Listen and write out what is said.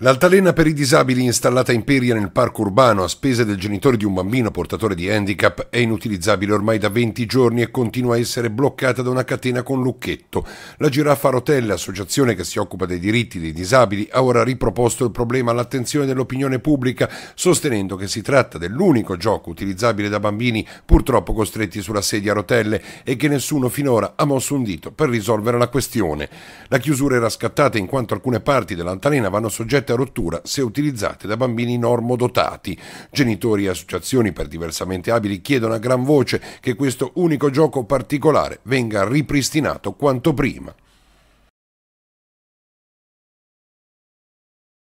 L'altalena per i disabili installata in Peria nel parco urbano a spese del genitore di un bambino portatore di handicap è inutilizzabile ormai da 20 giorni e continua a essere bloccata da una catena con lucchetto. La Giraffa Rotelle, associazione che si occupa dei diritti dei disabili, ha ora riproposto il problema all'attenzione dell'opinione pubblica, sostenendo che si tratta dell'unico gioco utilizzabile da bambini purtroppo costretti sulla sedia a rotelle e che nessuno finora ha mosso un dito per risolvere la questione. La chiusura era scattata in quanto alcune parti dell'altalena vanno soggette perfetta rottura se utilizzate da bambini normodotati. Genitori e associazioni per diversamente abili chiedono a gran voce che questo unico gioco particolare venga ripristinato quanto prima.